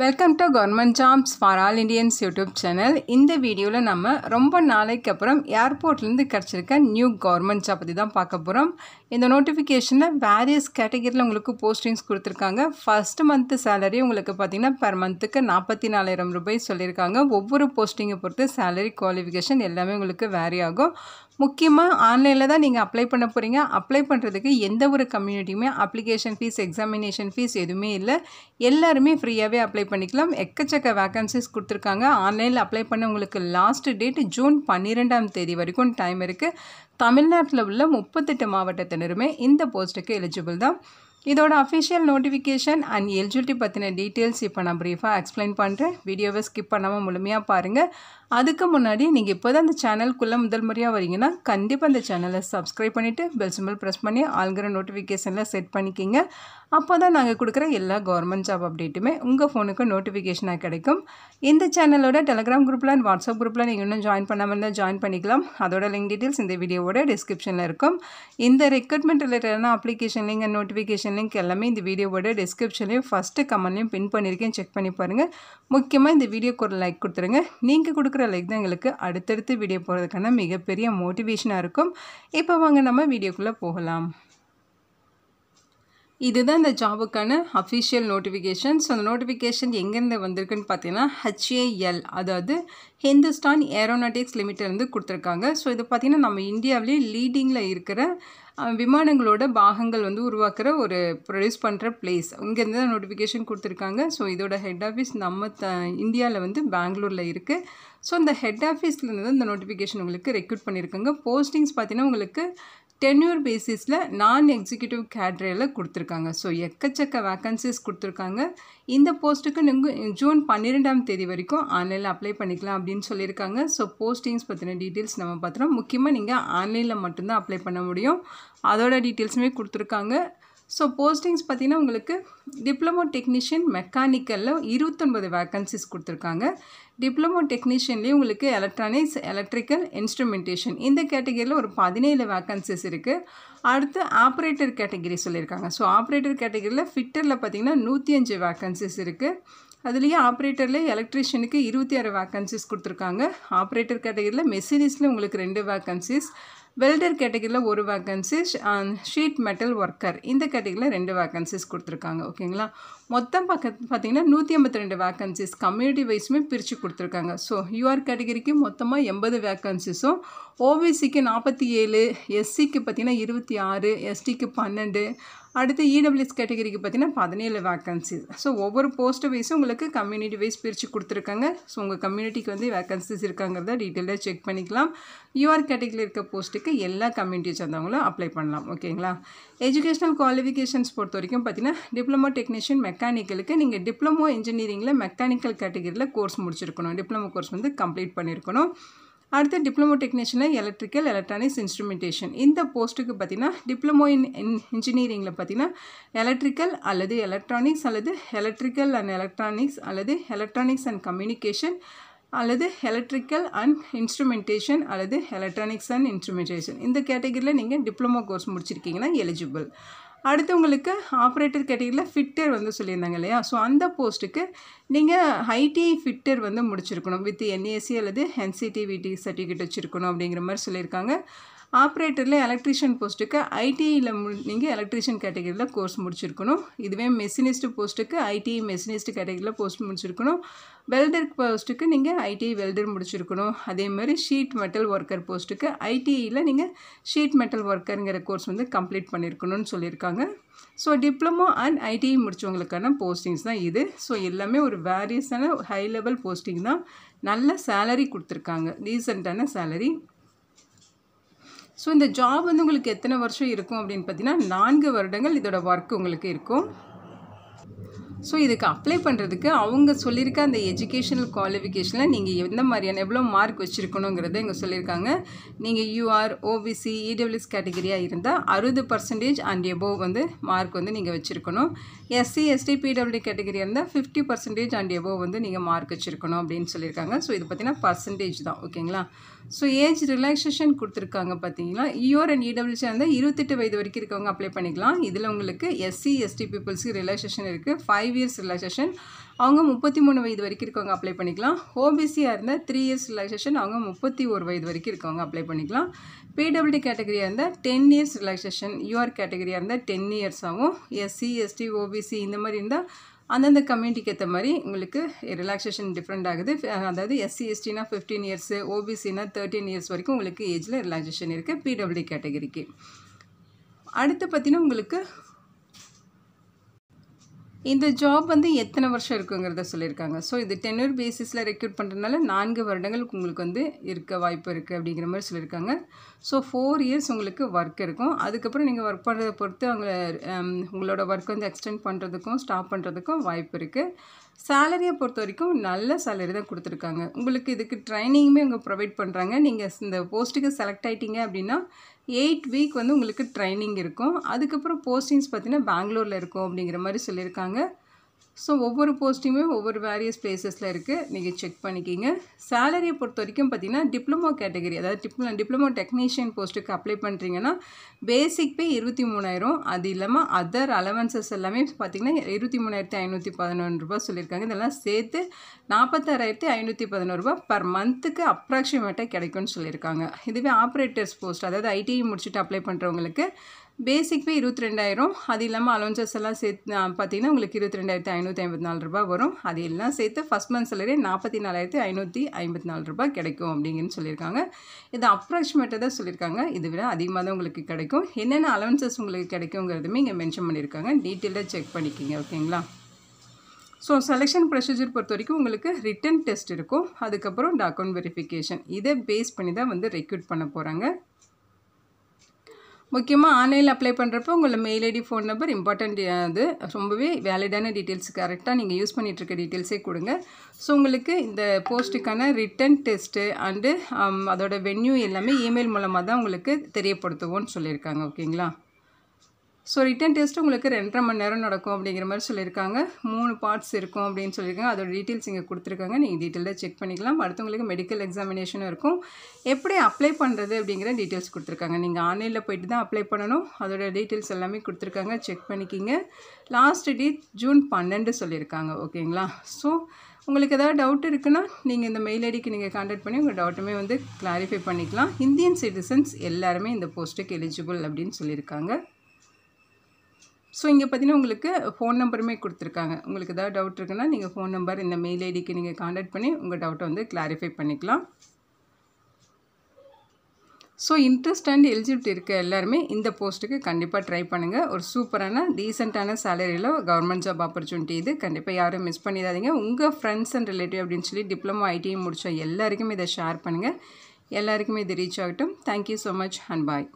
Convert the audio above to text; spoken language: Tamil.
welcome to government jobs for all Indians YouTube channel இந்த வீடியோவில் நம்ம ரொம்ப நாளைக்கு அப்புறம் ஏர்போர்ட்லேருந்து கிடச்சிருக்க நியூ கவர்மெண்ட் ஜாப் பற்றி தான் பார்க்க போகிறோம் இந்த நோட்டிஃபிகேஷனில் வேரியஸ் கேட்டகரியில் உங்களுக்கு போஸ்டிங்ஸ் கொடுத்துருக்காங்க ஃபஸ்ட்டு மந்த்து சேலரி உங்களுக்கு பார்த்திங்கன்னா பெர் மந்த்துக்கு நாற்பத்தி நாலாயிரம் ரூபாய் சொல்லியிருக்காங்க ஒவ்வொரு போஸ்டிங்கை பொறுத்து சேலரி குவாலிஃபிகேஷன் எல்லாமே உங்களுக்கு வேரி ஆகும் முக்கியமாக ஆன்லைனில் தான் நீங்கள் அப்ளை பண்ண போகிறீங்க அப்ளை பண்ணுறதுக்கு எந்த ஒரு கம்யூனிட்டியுமே அப்ளிகேஷன் ஃபீஸ் எக்ஸாமினேஷன் ஃபீஸ் எதுவுமே இல்லை எல்லாருமே ஃப்ரீயாகவே அப்ளை பண்ணிக்கலாம் எக்கச்சக்க வேக்கன்சிஸ் கொடுத்துருக்காங்க ஆன்லைனில் அப்ளை பண்ண உங்களுக்கு லாஸ்ட் டேட் ஜூன் பன்னிரெண்டாம் தேதி வரைக்கும் டைம் இருக்குது தமிழ்நாட்டில் உள்ள முப்பத்தெட்டு மாவட்டத்தினருமே இந்த போஸ்ட்டுக்கு எலிஜிபிள் தான் இதோட அஃபிஷியல் நோட்டிஃபிகேஷன் அண்ட் எலிஜிபிலிட்டி பற்றின டீட்டெயில்ஸ் இப்போ நான் ப்ரீஃபாக எக்ஸ்பிளைன் பண்ணுறேன் வீடியோவை ஸ்கிப் பண்ணாமல் முழுமையாக பாருங்கள் அதுக்கு முன்னாடி நீங்கள் இப்போ தான் அந்த சேனல்குள்ளே முதல் முறையாக வரீங்கன்னா கண்டிப்பாக அந்த சேனலை சப்ஸ்கிரைப் பண்ணிவிட்டு பெல் சிம்பிள் ப்ரெஸ் பண்ணி ஆளுங்கிற நோட்டிஃபிகேஷனில் செட் பண்ணிக்கிங்க அப்போ தான் நாங்கள் கொடுக்குற எல்லா கவர்மெண்ட் ஜாப் அப்டேட்டுமே உங்கள் ஃபோனுக்கு நோட்டிஃபிகேஷனாக கிடைக்கும் இந்த சேனலோட டெலிகிராம் குரூப்பில் அண்ட் வாட்ஸ்அப் குரூப்பில் நீங்கள் இன்னும் ஜாயின் பண்ணாமல் இருந்தால் ஜாயின் பண்ணிக்கலாம் அதோட லிங்க் டீட்டெயில்ஸ் இந்த வீடியோவோட டிஸ்கிரிப்ஷனில் இருக்கும் இந்த ரெக்ரூட்மெண்ட் ரிலேட்டடான application link and notification link எல்லாமே இந்த வீடியோவோட டிஸ்கிரிப்ஷன்லையும் ஃபஸ்ட்டு கமெண்ட்லையும் பின் பண்ணியிருக்கேன் செக் பண்ணி பாருங்கள் முக்கியமாக இந்த வீடியோக்கு ஒரு லைக் கொடுத்துருங்க நீங்கள் கொடுக்குற லைக் தான் எங்களுக்கு அடுத்தடுத்து வீடியோ போகிறதுக்கான மிகப்பெரிய மோட்டிவேஷனாக இருக்கும் இப்போ வாங்க நம்ம வீடியோக்குள்ளே போகலாம் இதுதான் இந்த ஜாபுக்கான அஃபிஷியல் நோட்டிஃபிகேஷன் ஸோ அந்த நோட்டிஃபிகேஷன் எங்கேருந்து வந்திருக்குன்னு பார்த்தீங்கன்னா ஹச்ஏஎல் அதாவது ஹிந்துஸ்தான் ஏரோநாட்டிக்ஸ் லிமிட்டிலேருந்து கொடுத்துருக்காங்க ஸோ இது பார்த்திங்கன்னா நம்ம இந்தியாவிலே லீடிங்கில் இருக்கிற விமானங்களோட பாகங்கள் வந்து உருவாக்குற ஒரு ப்ரொடியூஸ் பண்ணுற பிளேஸ் இங்கேருந்து தான் நோட்டிஃபிகேஷன் கொடுத்துருக்காங்க ஸோ இதோட ஹெட் ஆஃபீஸ் நம்ம த இந்தியாவில் வந்து பெங்களூரில் இருக்குது ஸோ அந்த ஹெட் ஆஃபீஸ்லேருந்து இந்த நோட்டிஃபிகேஷன் உங்களுக்கு ரெக்ரூட் பண்ணியிருக்காங்க போஸ்டிங்ஸ் பார்த்தீங்கன்னா உங்களுக்கு டென்யூர் பேசிஸில் நான் எக்ஸிக்யூட்டிவ் கேட்ரேயில் கொடுத்துருக்காங்க ஸோ எக்கச்சக்க வேக்கன்சிஸ் கொடுத்துருக்காங்க இந்த போஸ்ட்டுக்கு நீங்கள் ஜூன் பன்னிரெண்டாம் தேதி வரைக்கும் ஆன்லைனில் அப்ளை பண்ணிக்கலாம் அப்படின்னு சொல்லியிருக்காங்க ஸோ போஸ்டிங்ஸ் பற்றின டீட்டெயில்ஸ் நம்ம பார்த்துறோம் முக்கியமாக நீங்கள் ஆன்லைனில் மட்டும்தான் அப்ளை பண்ண முடியும் அதோட டீட்டெயில்ஸுமே கொடுத்துருக்காங்க ஸோ போஸ்டிங்ஸ் பார்த்திங்கன்னா உங்களுக்கு டிப்ளமோ டெக்னீஷியன் மெக்கானிக்கலில் இருபத்தொன்பது வேக்கன்சிஸ் கொடுத்துருக்காங்க டிப்ளமோ டெக்னீஷியன்லேயும் உங்களுக்கு எலக்ட்ரானிக்ஸ் எலக்ட்ரிக்கல் இன்ஸ்ட்ருமெண்டேஷன் இந்த கேட்டகரியில் ஒரு பதினேழு வேக்கன்சிஸ் இருக்குது அடுத்து ஆப்ரேட்டர் கேட்டகரி சொல்லியிருக்காங்க ஸோ ஆப்ரேட்டர் கேட்டகரியில் ஃபிட்டரில் பார்த்திங்கன்னா நூற்றி அஞ்சு வேக்கன்சிஸ் இருக்குது அதுலேயே ஆப்ரேட்டரில் எலக்ட்ரிஷியனுக்கு இருபத்தி ஆறு வேக்கன்சிஸ் கொடுத்துருக்காங்க ஆப்ரேட்டர் கேட்டகரியில் மெசினிஸில் உங்களுக்கு ரெண்டு வேக்கன்சிஸ் வெல்டர் கேட்டகரியில் ஒரு வேக்கன்சிஸ் ஷீட் மெட்டல் ஒர்க்கர் இந்த கேட்டகரியில் ரெண்டு வேக்கன்சிஸ் கொடுத்துருக்காங்க ஓகேங்களா மொத்தம் பக்க பார்த்தீங்கன்னா நூற்றி ஐம்பத்தி ரெண்டு வேக்கன்சிஸ் கம்யூனிட்டி வைஸுமே பிரித்து கொடுத்துருக்காங்க ஸோ யூஆர் கேட்டகரிக்கு மொத்தமாக எண்பது வேக்கன்சிஸும் ஓபிசிக்கு நாற்பத்தி ஏழு எஸ்சிக்கு பார்த்திங்கன்னா இருபத்தி ஆறு எஸ்டிக்கு பன்னெண்டு அடுத்து இடபிள்யூஎஸ் e கேட்டகரிக்கு பார்த்தீங்கன்னா பதினேழு வேக்கன்சிஸ் ஸோ ஒவ்வொரு போஸ்ட்டு வைஸும் உங்களுக்கு கம்யூனிட்டி வைஸ் பிரித்து கொடுத்துருக்காங்க ஸோ உங்கள் கம்யூனிட்டிக்கு வந்து வேக்கன்சிஸ் இருக்காங்கிறத டீட்டெயிலாக செக் பண்ணிக்கலாம் யூஆர் கேட்டகரியில் இருக்க போஸ்ட்டுக்கு எல்லா கம்யூனிட்டி சேர்ந்தவங்களும் அப்ளை பண்ணலாம் ஓகேங்களா எஜுகேஷனல் குவாலிஃபிகேஷன்ஸ் பொறுத்த வரைக்கும் பார்த்திங்கன்னா டிப்ளமோ டெக்னீஷியன் மெக்கானிக்கலுக்கு நீங்கள் டிப்ளமோ இன்ஜினியரிங்கில் மெக்கானிக்கல் கேட்டகரியில் கோர்ஸ் முடிச்சிருக்கணும் டிப்ளமோ கோர்ஸ் வந்து கம்ப்ளீட் பண்ணியிருக்கணும் அடுத்து டிப்ளமோ டெக்னீஷியனில் எலக்ட்ரிக்கல் எலக்ட்ரானிக்ஸ் இன்ஸ்ட்ருமெண்டேஷன் இந்த போஸ்ட்டுக்கு பார்த்தீங்கன்னா டிப்ளமோ இன் இன்ஜினியரிங்கில் பார்த்தீங்கன்னா எலக்ட்ரிக்கல் அல்லது எலக்ட்ரானிக்ஸ் அல்லது எலக்ட்ரிக்கல் அண்ட் எலக்ட்ரானிக்ஸ் அல்லது எலக்ட்ரானிக்ஸ் அண்ட் கம்யூனிகேஷன் அல்லது எலக்ட்ரிக்கல் அண்ட் இன்ஸ்ட்ருமெண்டேஷன் அல்லது எலக்ட்ரானிக்ஸ் அண்ட் இன்ஸ்ட்ருமெண்டேஷன் இந்த கேட்டகரியில் நீங்கள் டிப்ளமோ கோர்ஸ் முடிச்சிருக்கீங்கன்னா எலிஜிபிள் அடுத்து உங்களுக்கு ஆப்ரேட்டர் கேட்டகரியில் ஃபிட்டர் வந்து சொல்லியிருந்தாங்க இல்லையா ஸோ அந்த போஸ்ட்டுக்கு நீங்கள் ஐடி ஃபிட்டர் வந்து முடிச்சிருக்கணும் வித் என்ஏசி அல்லது என்சிடிவிடி சர்டிஃபிகேட் வச்சுருக்கணும் அப்படிங்கிற மாதிரி சொல்லியிருக்காங்க ஆப்ரேட்டரில் எலக்ட்ரிஷியன் போஸ்ட்டுக்கு ஐடியில் மு நீங்கள் எலக்ட்ரிஷியன் கேட்டகரியில் கோர்ஸ் முடிச்சிருக்கணும் இதுவே மெஷினிஸ்ட் போஸ்ட்டுக்கு ஐடி மெஷினிஸ்ட் கேட்டகரியில் போஸ்ட் முடிச்சிருக்கணும் வெல்டர் போஸ்ட்டுக்கு நீங்கள் ஐடி வெல்டர் முடிச்சிருக்கணும் அதே மாதிரி ஷீட் மெட்டல் ஒர்க்கர் போஸ்ட்டுக்கு ஐடியில் நீங்கள் ஷீட் மெட்டல் ஒர்க்கருங்கிற கோர்ஸ் வந்து கம்ப்ளீட் பண்ணியிருக்கணும்னு சொல்லியிருக்காங்க ஸோ டிப்ளமோ அண்ட் ஐடிஐ முடித்தவங்களுக்கான போஸ்டிங்ஸ் தான் இது ஸோ எல்லாமே ஒரு வேரியஸான ஹை லெவல் போஸ்டிங் தான் நல்ல சேலரி கொடுத்துருக்காங்க ரீசண்டான சேலரி ஸோ இந்த ஜாப் வந்து உங்களுக்கு எத்தனை வருஷம் இருக்கும் அப்படின்னு பார்த்தீங்கன்னா நான்கு வருடங்கள் இதோட ஒர்க் உங்களுக்கு இருக்கும் ஸோ இதுக்கு அப்ளை பண்ணுறதுக்கு அவங்க சொல்லியிருக்க அந்த எஜுகேஷனல் குவாலிஃபிகேஷனில் நீங்கள் எந்த மாதிரியான எவ்வளோ மார்க் வச்சுருக்கணுங்கிறத இங்கே சொல்லியிருக்காங்க நீங்கள் யூஆர் e ஓபிசி இடபிள்யூஎஸ் கேட்டகரியாக இருந்தால் அறுபது பர்சன்டேஜ் அண்ட் எபோவ் வந்து மார்க் வந்து நீங்கள் வச்சுருக்கணும் எஸ்சி எஸ்டி பிடபிள்யூ கேட்டகரியாக இருந்தால் ஃபிஃப்டி பர்சன்டேஜ் அண்ட் எபோவ் வந்து நீங்கள் மார்க் வச்சுருக்கணும் அப்படின்னு சொல்லியிருக்காங்க ஸோ இது பார்த்தீங்கன்னா பர்சன்டேஜ் தான் ஓகேங்களா ஸோ ஏஜ் ரிலாக்ஸேஷன் கொடுத்துருக்காங்க பார்த்தீங்கன்னா இயூஆர் e அண்ட் இடபிள்யூசியாக இருந்தால் இருபத்தெட்டு வயது வரைக்கும் இருக்கவங்க அப்ளை பண்ணிக்கலாம் இதில் உங்களுக்கு எஸ்சி எஸ்டி பீப்புள்ஸுக்கு ரிலாக்ஸேஷன் இருக்குது ஃபைவ் ஃபைவ் இயர்ஸ் ரிலாக்ஸேஷன் அவங்க முப்பத்தி மூணு வயது வரைக்கும் இருக்கவங்க அப்ளை பண்ணிக்கலாம் ஓபிசியாக இருந்தால் த்ரீ இயர்ஸ் ரிலாக்ஸேஷன் அவங்க முப்பத்தி ஒரு வயது வரைக்கும் இருக்கவங்க அப்ளை பண்ணிக்கலாம் பிடபிள்யூடி கேட்டகரியாக இருந்தால் டென் இயர்ஸ் ரிலாக்ஸேஷன் யூஆர் கேட்டகரியாக இருந்தால் டென் இயர்ஸ் ஆகும் எஸ்சி எஸ்டி ஓபிசி இந்த மாதிரி இருந்தால் அந்தந்த கம்யூனிட்டிக்கு ஏற்ற மாதிரி உங்களுக்கு ரிலாக்ஸேஷன் டிஃப்ரெண்ட் ஆகுது அதாவது எஸ்சி எஸ்டினா ஃபிஃப்டீன் இயர்ஸு ஓபிசினா தேர்ட்டீன் இயர்ஸ் வரைக்கும் உங்களுக்கு ஏஜில் ரிலாக்ஸேஷன் இருக்குது பிடபிள்யூ கேட்டகரிக்கு அடுத்து பார்த்தீங்கன்னா உங்களுக்கு இந்த ஜாப் வந்து எத்தனை வருஷம் இருக்குங்கிறத சொல்லியிருக்காங்க ஸோ இது டென்யூர் பேசிஸில் ரெக்ரூட் பண்ணுறதுனால நான்கு வருடங்களுக்கு உங்களுக்கு வந்து இருக்க வாய்ப்பு இருக்குது அப்படிங்கிற மாதிரி சொல்லியிருக்காங்க ஸோ ஃபோர் இயர்ஸ் உங்களுக்கு ஒர்க் இருக்கும் அதுக்கப்புறம் நீங்கள் ஒர்க் பண்ணுறதை பொறுத்து அவங்க உங்களோட ஒர்க் வந்து எக்ஸ்டெண்ட் பண்ணுறதுக்கும் ஸ்டாப் பண்ணுறதுக்கும் வாய்ப்பு இருக்குது சேலரியை பொறுத்த வரைக்கும் நல்ல சேலரி தான் கொடுத்துருக்காங்க உங்களுக்கு இதுக்கு ட்ரைனிங்குமே அவங்க ப்ரொவைட் பண்ணுறாங்க நீங்கள் இந்த போஸ்ட்டுக்கு செலக்ட் ஆகிட்டீங்க அப்படின்னா எயிட் வீக் வந்து உங்களுக்கு ட்ரைனிங் இருக்கும் அதுக்கப்புறம் போஸ்டிங்ஸ் பார்த்திங்கன்னா பெங்களூரில் இருக்கும் அப்படிங்கிற மாதிரி சொல்லியிருக்காங்க ஸோ ஒவ்வொரு போஸ்ட்டுமே ஒவ்வொரு வேரியஸ் பிளேசஸில் இருக்குது நீங்கள் செக் பண்ணிக்கிங்க சேலரியை பொறுத்த வரைக்கும் பார்த்தீங்கன்னா டிப்ளமோ கேட்டகரி அதாவது டிப்ளமோ டிப்ளமோ டெக்னீஷியன் போஸ்ட்டுக்கு அப்ளை பண்ணுறீங்கன்னா பேசிக் பே இருபத்தி மூணாயிரம் அது இல்லாமல் அதர் அலவன்சஸ் எல்லாமே பார்த்திங்கன்னா இருபத்தி மூணாயிரத்தி ஐநூற்றி பதினொன்று ரூபா சொல்லியிருக்காங்க இதெல்லாம் சேர்த்து நாற்பத்தாறாயிரத்தி ஐநூற்றி ரூபா பர் மந்த்துக்கு அப்ராக்சிமேட்டாக கிடைக்கும்னு சொல்லியிருக்காங்க இதுவே ஆப்ரேட்டர்ஸ் போஸ்ட் அதாவது ஐடிஐ e முடிச்சுட்டு அப்ளை பண்ணுறவங்களுக்கு பேசிக்வே இருபத்தி ரெண்டாயிரம் அது இல்லாமல் அலோன்சஸ் எல்லாம் சேர்த்து பார்த்தீங்கன்னா உங்களுக்கு இருபத்தி ரெண்டாயிரத்தி ஐநூற்றி ஐம்பத்தி நாலு ரூபா வரும் அது எல்லாம் சேர்த்து ஃபஸ்ட் மந்த் சேலரி நாற்பத்தி நாலாயிரத்தி ஐநூற்றி ஐம்பத்தி நாலு ரூபா கிடைக்கும் அப்படிங்கன்னு சொல்லியிருக்காங்க இது அப்ராக்சிமேட்டாக தான் சொல்லியிருக்காங்க இதை விட அதிகமாக தான் உங்களுக்கு கிடைக்கும் என்னென்ன அலோன்சஸ் உங்களுக்கு கிடைக்குங்கிறதுமே இங்கே மென்ஷன் பண்ணியிருக்காங்க டீட்டெயிலாக செக் பண்ணிக்கிங்க ஓகேங்களா ஸோ செலெக்ஷன் ப்ரொசீஜர் பொறுத்த வரைக்கும் உங்களுக்கு ரிட்டன் டெஸ்ட் இருக்கும் அதுக்கப்புறம் டாக்குமெண்ட் வெரிஃபிகேஷன் இதை பேஸ் பண்ணி தான் வந்து ரெக்யூட் பண்ண போகிறாங்க முக்கியமாக ஆன்லைனில் அப்ளை பண்ணுறப்போ உங்களோட mail ID phone number important அது ரொம்பவே வேலிடான டீட்டெயில்ஸ் கரெக்டாக நீங்கள் யூஸ் பண்ணிகிட்ருக்க டீட்டெயில்ஸே கொடுங்க ஸோ உங்களுக்கு இந்த போஸ்ட்டுக்கான ரிட்டன் டெஸ்ட்டு அண்டு அதோட வென்யூ எல்லாமே இமெயில் மூலமாக தான் உங்களுக்கு தெரியப்படுத்துவோன்னு சொல்லியிருக்காங்க ஓகேங்களா ஸோ ரிட்டன் டெஸ்ட் உங்களுக்கு ரெண்டரை மணி நேரம் நடக்கும் அப்படிங்கிற மாதிரி சொல்லியிருக்காங்க மூணு பார்ட்ஸ் இருக்கும் அப்படின்னு சொல்லியிருக்காங்க அதோட டீட்டெயில்ஸ் இங்கே கொடுத்துருக்காங்க நீங்கள் டீட்டெயிலாக செக் பண்ணிக்கலாம் அடுத்தவங்களுக்கு மெடிக்கல் எக்ஸாமினேஷனும் இருக்கும் எப்படி அப்ளை பண்ணுறது அப்படிங்கிற டீட்டெயில்ஸ் கொடுத்துருக்காங்க நீங்கள் ஆன்லைனில் போயிட்டு தான் அப்ளை பண்ணணும் அதோட டீட்டெயில்ஸ் எல்லாமே கொடுத்துருக்காங்க செக் பண்ணிக்கிங்க லாஸ்ட் டேட் ஜூன் பன்னெண்டு சொல்லியிருக்காங்க ஓகேங்களா ஸோ உங்களுக்கு எதாவது டவுட் இருக்குன்னா நீங்கள் இந்த மெயில் ஐடிக்கு நீங்கள் காண்டாக்ட் பண்ணி உங்கள் டவுட்டுமே வந்து கிளாரிஃபை பண்ணிக்கலாம் இந்தியன் சிட்டிசன்ஸ் எல்லாருமே இந்த போஸ்ட்டுக்கு எலிஜிபிள் அப்படின்னு சொல்லியிருக்காங்க ஸோ இங்கே பார்த்தீங்கன்னா உங்களுக்கு ஃபோன் நம்பருமே கொடுத்துருக்காங்க உங்களுக்கு ஏதாவது டவுட் இருக்குன்னா நீங்கள் ஃபோன் நம்பர் இந்த மெயில் ஐடிக்கு நீங்கள் காண்டாக்ட் பண்ணி உங்கள் டவுட்டை வந்து கிளாரிஃபை பண்ணிக்கலாம் ஸோ இன்ட்ரெஸ்ட் அண்ட் எலிஜிபிலிட்டி இருக்க எல்லாருமே இந்த போஸ்ட்டுக்கு கண்டிப்பாக ட்ரை பண்ணுங்கள் ஒரு சூப்பரான டீசெண்டான சேலரியில் கவர்மெண்ட் ஜாப் ஆப்பர்ச்சுனிட்டி இது கண்டிப்பாக யாரும் மிஸ் பண்ணிடாதீங்க உங்கள் ஃப்ரெண்ட்ஸ் அண்ட் ரிலேட்டிவ் அப்படின்னு சொல்லி டிப்ளமோ ஐடி முடித்த எல்லாருக்குமே இதை ஷேர் பண்ணுங்கள் எல்லாருக்குமே இது ரீச் ஆகட்டும் thank you so much and bye